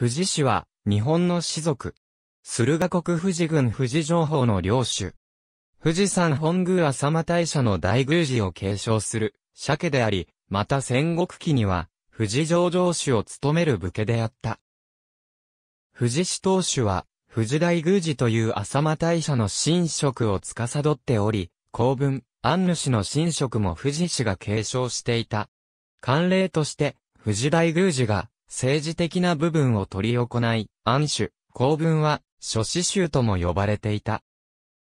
富士氏は、日本の氏族。駿河国富士郡富士情報の領主。富士山本宮浅間大社の大宮寺を継承する、社家であり、また戦国期には、富士上城主を務める武家であった。富士氏当主は、富士大宮寺という浅間大社の神職を司っており、公文、安主の神職も富士氏が継承していた。慣例として、富士大宮寺が、政治的な部分を取り行い、安守、公文は、諸子集とも呼ばれていた。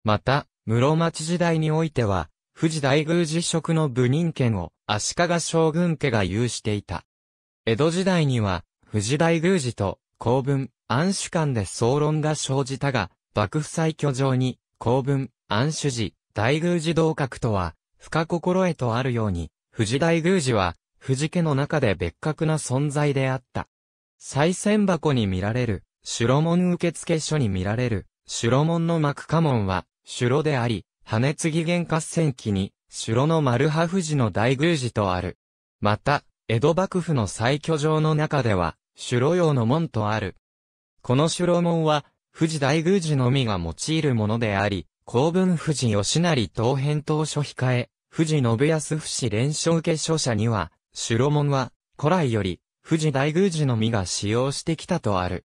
また、室町時代においては、富士大宮寺職の部任権を足利将軍家が有していた。江戸時代には、富士大宮寺と公文、安守間で総論が生じたが、幕府再居上に、公文、安守寺、大宮寺同格とは、深心得とあるように、富士大宮寺は、藤家の中で別格な存在であった。再選箱に見られる、白門受付所に見られる、白門の幕下門は、白であり、羽継ぎ原合戦記に、白の丸葉富士の大宮寺とある。また、江戸幕府の再居城の中では、白用の門とある。この白門は、富士大宮寺のみが用いるものであり、公文富士吉成東編当書控え、富士信康不死連勝受書者には、シュロモンは、古来より、富士大宮寺の実が使用してきたとある。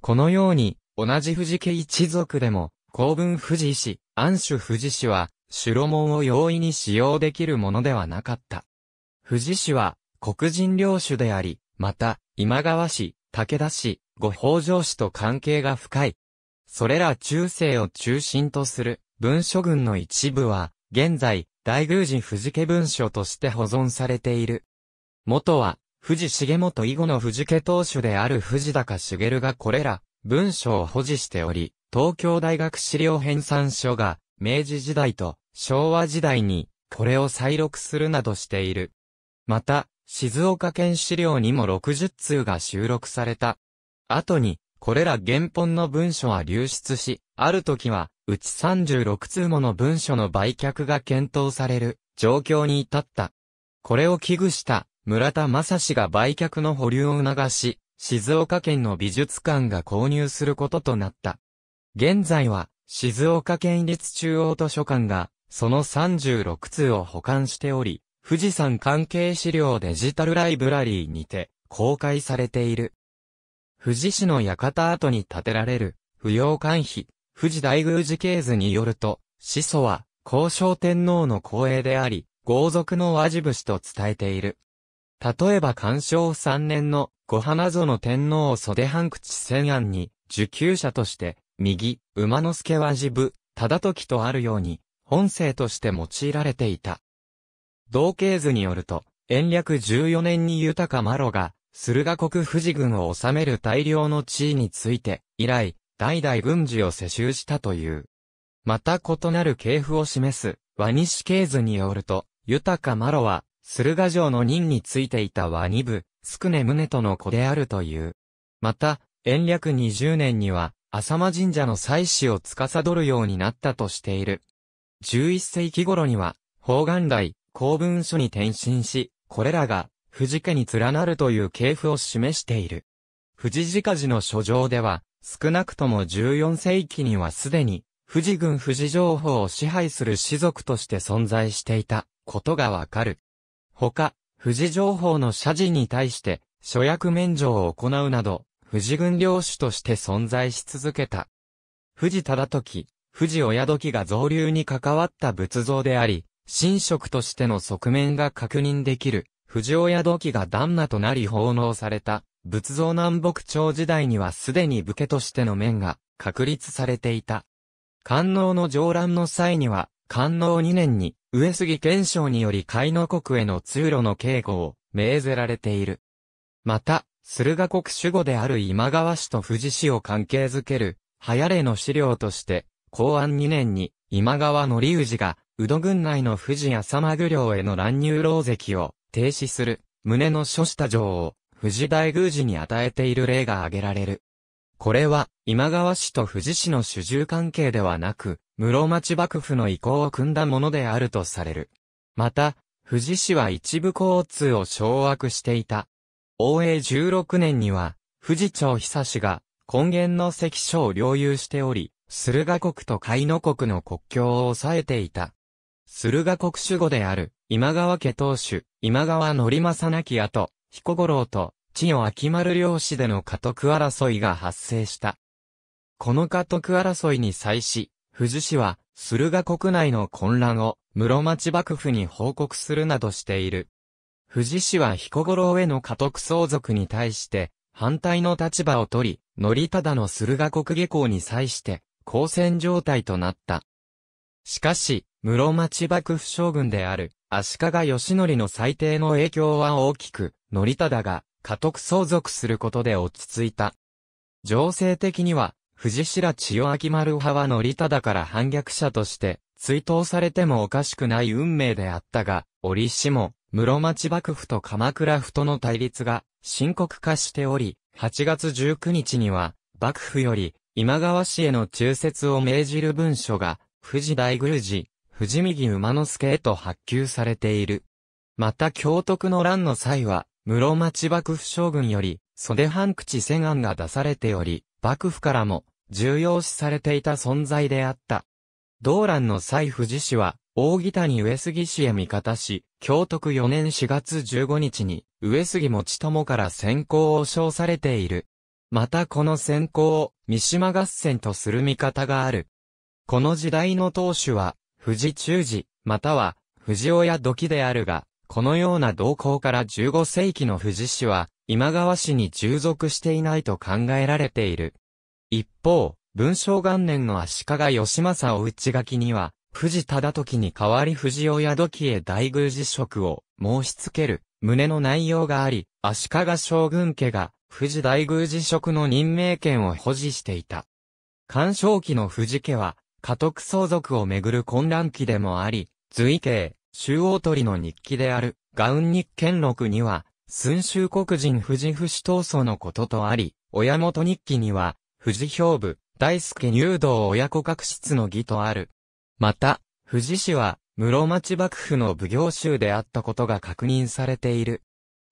このように、同じ富士家一族でも、公文富士氏、安守富士氏は、シュロモンを容易に使用できるものではなかった。富士氏は、黒人領主であり、また、今川氏、武田氏、五宝城氏と関係が深い。それら中世を中心とする文書群の一部は、現在、大宮寺富士家文書として保存されている。元は、藤重元以後の藤家当主である藤高茂がこれら、文書を保持しており、東京大学資料編纂書が、明治時代と昭和時代に、これを再録するなどしている。また、静岡県資料にも60通が収録された。後に、これら原本の文書は流出し、ある時は、うち36通もの文書の売却が検討される状況に至った。これを危惧した村田正史が売却の保留を促し、静岡県の美術館が購入することとなった。現在は、静岡県立中央図書館が、その36通を保管しており、富士山関係資料デジタルライブラリーにて公開されている。富士市の館跡に建てられる、不要館碑、富士大宮寺系図によると、始祖は、交渉天皇の光栄であり、豪族の和事節と伝えている。例えば干渉3年の小花園天皇を袖半口千案に受給者として、右、馬之助は自部、忠時とあるように、本性として用いられていた。同系図によると、延暦14年に豊かマロが、駿河国富士軍を治める大量の地位について、以来、代々軍事を世襲したという。また異なる系譜を示す、和西系図によると、豊かマロは、駿河城の任についていたは二部、宿根宗との子であるという。また、延暦二十年には、浅間神社の祭祀を司るようになったとしている。十一世紀頃には、方眼来、公文書に転身し、これらが、藤家に連なるという系譜を示している。藤自家寺の書状では、少なくとも十四世紀にはすでに、藤軍藤情報を支配する士族として存在していたことがわかる。ほか、富士情報の社事に対して、諸役免除を行うなど、富士軍領主として存在し続けた。富士忠時、富士親時が造流に関わった仏像であり、神職としての側面が確認できる、富士親時が旦那となり奉納された、仏像南北朝時代にはすでに武家としての面が確立されていた。官能の上覧の際には、官能2年に、上杉憲章により海の国への通路の警護を命ぜられている。また、駿河国守護である今川氏と富士氏を関係づける、早例の資料として、公安2年に今川則氏が、宇土郡内の富士や様漁領への乱入牢石を停止する、胸の諸た状を富士大宮寺に与えている例が挙げられる。これは、今川氏と富士氏の主従関係ではなく、室町幕府の意向を組んだものであるとされる。また、富士氏は一部交通を掌握していた。応永16年には、富士町久氏が、根源の関所を領有しており、駿河国と海野国の国境を抑えていた。駿河国守護である、今川家当主、今川則政なき後、彦五郎と、千代秋丸漁師での家督争いが発生した。この家督争いに際し、富士市は、駿河国内の混乱を、室町幕府に報告するなどしている。富士市は彦五郎への家督相続に対して、反対の立場を取り、則忠の駿河国下校に際して、交戦状態となった。しかし、室町幕府将軍である、足利義則の最低の影響は大きく、則忠が、家督相続することで落ち着いた。情勢的には、藤白千代明丸派はりただから反逆者として、追悼されてもおかしくない運命であったが、折しも、室町幕府と鎌倉府との対立が深刻化しており、8月19日には、幕府より、今川氏への忠説を命じる文書が、藤大宮寺、藤右馬之助へと発給されている。また京徳の乱の際は、室町幕府将軍より、袖半口千案が出されており、幕府からも、重要視されていた存在であった。道乱の際藤氏は、大木谷上杉氏へ味方し、京徳4年4月15日に、上杉持友から先行を称されている。またこの先行を、三島合戦とする見方がある。この時代の当主は、藤忠治、または、藤親土器であるが、このような動向から15世紀の富士市は、今川市に従属していないと考えられている。一方、文章元年の足利義政を内書きには、富士忠時に代わり富士親時へ大宮辞職を申し付ける旨の内容があり、足利将軍家が富士大宮辞職の任命権を保持していた。干渉期の富士家は、家督相続をめぐる混乱期でもあり、随家、州取鳥の日記である、ガウン日見録には、寸州国人藤死闘争のこととあり、親元日記には、藤兵部、大助入道親子確執の儀とある。また、藤氏は、室町幕府の奉行州であったことが確認されている。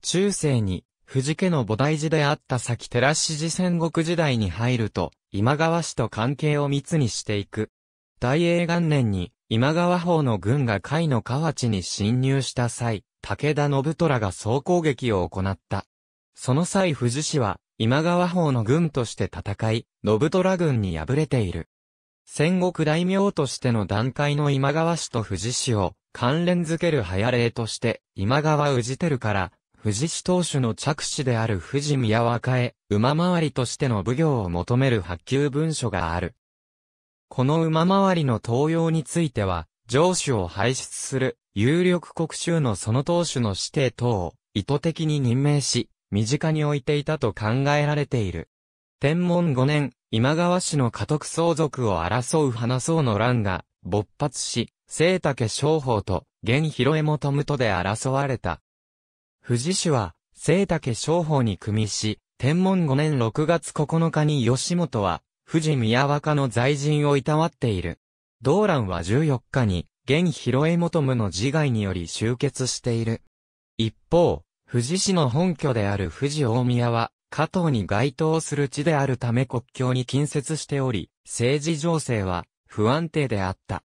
中世に、藤家の菩提寺であった先寺氏寺戦国時代に入ると、今川氏と関係を密にしていく。大英元年に、今川方の軍が甲斐の河内に侵入した際、武田信虎が総攻撃を行った。その際富士氏は、今川方の軍として戦い、信虎軍に敗れている。戦国大名としての段階の今川氏と富士氏を関連づける早例として、今川氏輝から、富士氏当主の着手である富士宮若へ、馬回りとしての奉行を求める発給文書がある。この馬回りの東用については、上主を排出する有力国衆のその当主の指定等を意図的に任命し、身近に置いていたと考えられている。天文5年、今川氏の家督相続を争う花僧の乱が勃発し、清武商法と現広江元とで争われた。富士氏は、清武商法に組みし、天文5年6月9日に吉本は、富士宮若の在陣をいたわっている。道乱は14日に、現広江元夢の自害により終結している。一方、富士市の本拠である富士大宮は、加藤に該当する地であるため国境に近接しており、政治情勢は不安定であった。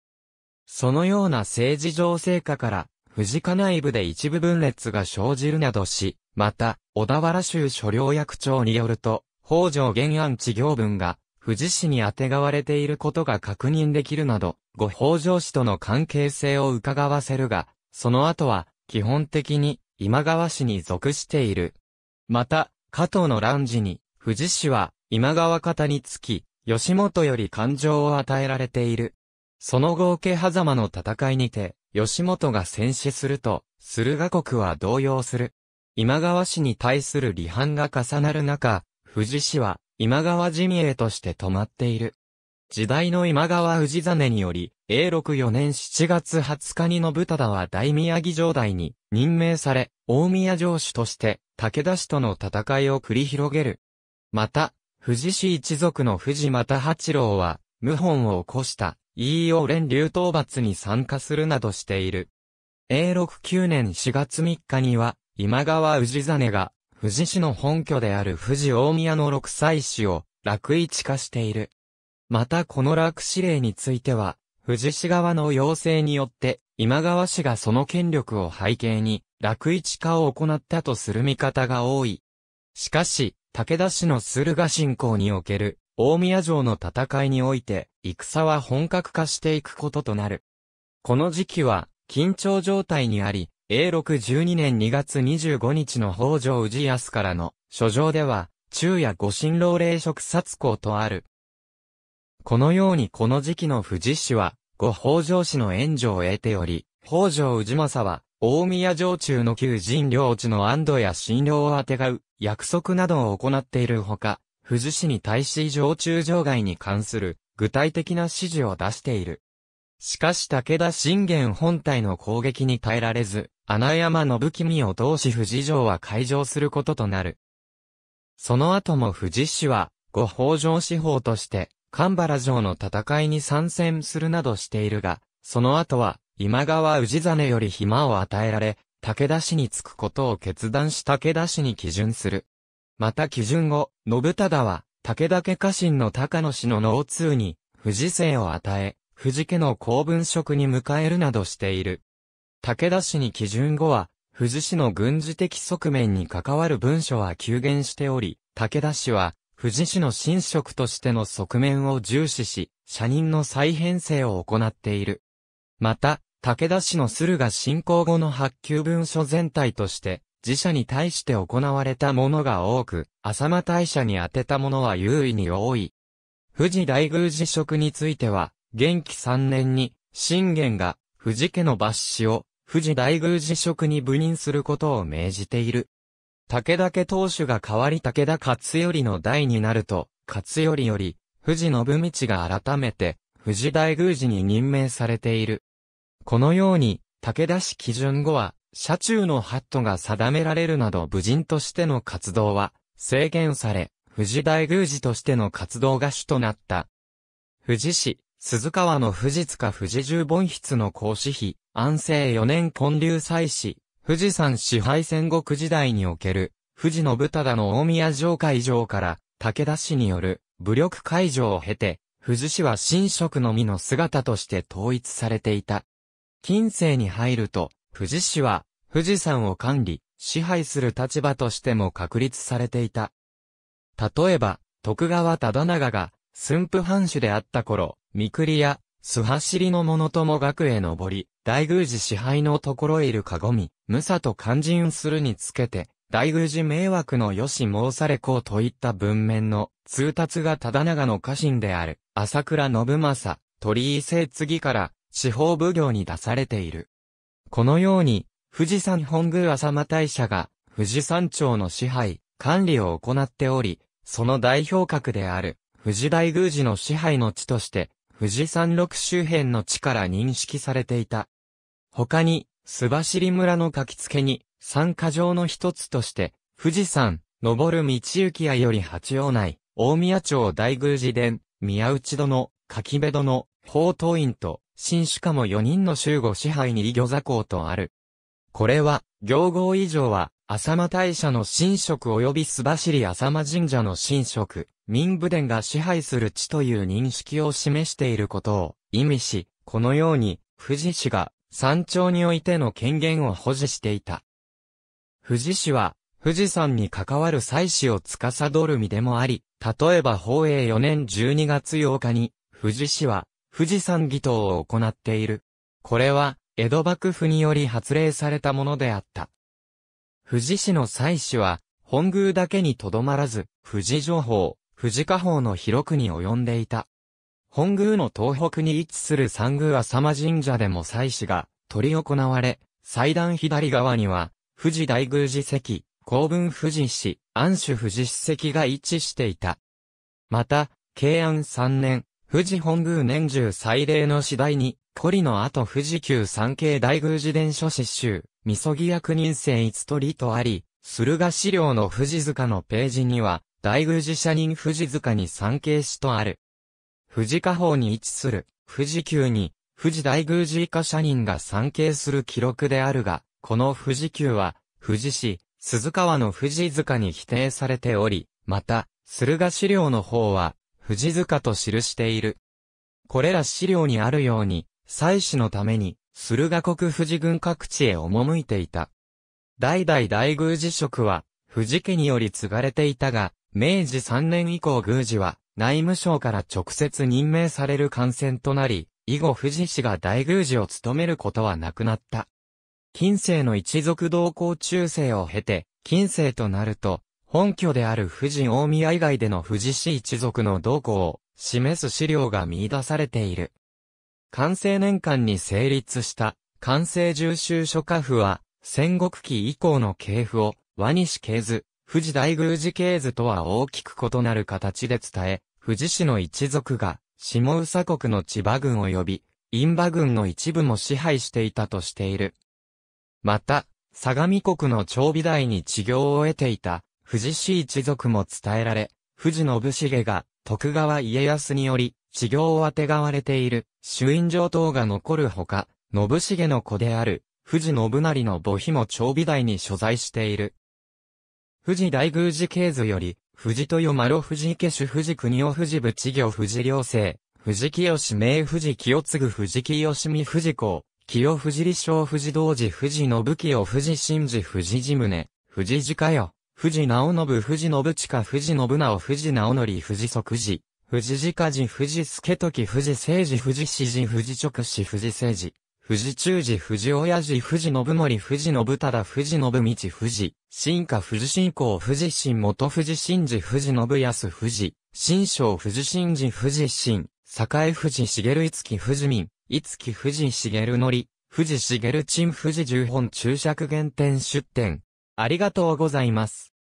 そのような政治情勢下から、富士家内部で一部分裂が生じるなどし、また、小田原州所領役長によると、北条原案地行文が、富士市にあてがわれていることが確認できるなど、ご北条氏との関係性を伺わせるが、その後は、基本的に、今川氏に属している。また、加藤の乱時に、富士氏は、今川方につき、吉本より感情を与えられている。その後桶狭間の戦いにて、吉本が戦死すると、駿河国は動揺する。今川氏に対する離反が重なる中、富士氏は、今川陣へとして止まっている。時代の今川氏真により、永禄4年7月20日に信忠は大宮城城代に任命され、大宮城主として武田氏との戦いを繰り広げる。また、藤氏一族の藤又八郎は、謀反を起こした飯尾連流討伐に参加するなどしている。永禄9年4月3日には、今川氏真が富士市の本拠である富士大宮の六祭市を楽市化している。またこの楽市令については、富士市側の要請によって、今川氏がその権力を背景に、楽市化を行ったとする見方が多い。しかし、武田氏の駿河信仰における、大宮城の戦いにおいて、戦は本格化していくこととなる。この時期は、緊張状態にあり、永禄12年2月25日の北条氏康からの書状では、昼夜御神老霊職殺行とある。このようにこの時期の富士市は、後北条氏の援助を得ており、北条氏政は、大宮城中の旧人領地の安堵や診療をあてがう、約束などを行っているほか、富士市に対し城中城外に関する、具体的な指示を出している。しかし武田信玄本体の攻撃に耐えられず、穴山信君を同志富士城は開城することとなる。その後も富士氏は、御法上司法として、神原城の戦いに参戦するなどしているが、その後は、今川氏真より暇を与えられ、武田氏につくことを決断し武田氏に基準する。また基準後、信忠は、武田家家臣の高野氏の脳通に、富士姓を与え、富士家の公文職に迎えるなどしている。武田氏に基準後は、富士氏の軍事的側面に関わる文書は急減しており、武田氏は、富士氏の新職としての側面を重視し、社人の再編成を行っている。また、武田氏の駿河進行後の発給文書全体として、自社に対して行われたものが多く、浅間大社に宛てたものは優位に多い。富士大宮寺職については、元気3年に、信玄が富士家の抜子を、富士大宮寺職に部任することを命じている。武田家当主が代わり武田勝頼の代になると、勝頼より、富士信道が改めて、富士大宮寺に任命されている。このように、武田氏基準後は、社中のハットが定められるなど武人としての活動は制限され、富士大宮寺としての活動が主となった。富士市、鈴川の富士塚富士十本筆の講師碑、安政四年建立祭祀、富士山支配戦国時代における、富士の豚田の大宮城会場から、武田氏による武力会場を経て、富士氏は神職のみの姿として統一されていた。近世に入ると、富士氏は、富士山を管理、支配する立場としても確立されていた。例えば、徳川忠長が、駿府藩主であった頃、三栗や、須走りの者とも学へ登り、大宮寺支配のところいるかごみ、無さと肝心するにつけて、大宮寺迷惑のよし申されこうといった文面の通達が忠長の家臣である、朝倉信正、鳥居聖次から、司法奉行に出されている。このように、富士山本宮浅間大社が、富士山町の支配、管理を行っており、その代表格である、富士大宮寺の支配の地として、富士山麓周辺の地から認識されていた。他に、須走村の書き付けに、参加場の一つとして、富士山、登る道行屋より八王内、大宮町大宮寺殿、宮内殿、柿部殿、宝刀院と、新主家も四人の集合支配に異魚座校とある。これは、行号以上は、浅間大社の神職及び須走浅間神社の神職、民部殿が支配する地という認識を示していることを意味し、このように、富士市が山頂においての権限を保持していた。富士市は、富士山に関わる祭祀を司る身でもあり、例えば宝永4年12月8日に、富士市は、富士山祈祷を行っている。これは、江戸幕府により発令されたものであった。富士市の祭祀は、本宮だけにとどまらず、富士城法、富士家法の広くに及んでいた。本宮の東北に位置する三宮浅間神社でも祭祀が、取り行われ、祭壇左側には、富士大宮寺跡、公文富士市、安守富士史跡が位置していた。また、慶安三年、富士本宮年中祭礼の次第に、古里の後富士急三景大宮寺伝書詩集、みそぎ役人生一とりとあり、駿河資料の富士塚のページには、大宮寺社人富士塚に参詣しとある。富士下方に位置する、富士急に、富士大宮寺以下社人が参詣する記録であるが、この富士急は、富士市、鈴川の富士塚に否定されており、また、駿河資料の方は、富士塚と記している。これら資料にあるように、祭祀のために、駿河国富士軍各地へ赴いていた。代々大宮寺職は、富士家により継がれていたが、明治3年以降宮司は、内務省から直接任命される感染となり、以後富士氏が大宮寺を務めることはなくなった。近世の一族同行中世を経て、近世となると、本拠である富士大宮以外での富士氏一族の同行を示す資料が見出されている。完成年間に成立した、完成重修書家譜は、戦国期以降の系譜を、和西系図、富士大宮寺系図とは大きく異なる形で伝え、富士市の一族が、下宇佐国の千葉軍及び、印馬軍の一部も支配していたとしている。また、相模国の長美大に治療を得ていた、富士市一族も伝えられ、富士信繁が、徳川家康により、治療をあてがわれている、朱印状等が残るほか、信繁の子である、藤信成の墓碑も長美台に所在している。藤大宮寺系図より、藤豊丸藤家主藤国夫藤部知行藤良生、藤清名藤清継藤清美藤子、清藤理章藤道寺藤信清藤真治藤地宗、藤地家よ、藤直信藤信近藤信直藤直則藤即寺、富士家人、富士助時、富士政治、富士詩人、富士直視、富士政治、富士中時、富士親父、富士信盛、富士信忠、富士信道、富士、進化、富士信仰、富士信元、富士信治、富士信康、富士、新章、富士信人、富士信、栄富士茂、いつき富士民、いつき富士茂則、富士茂陳、富士十本注釈原点出展。ありがとうございます。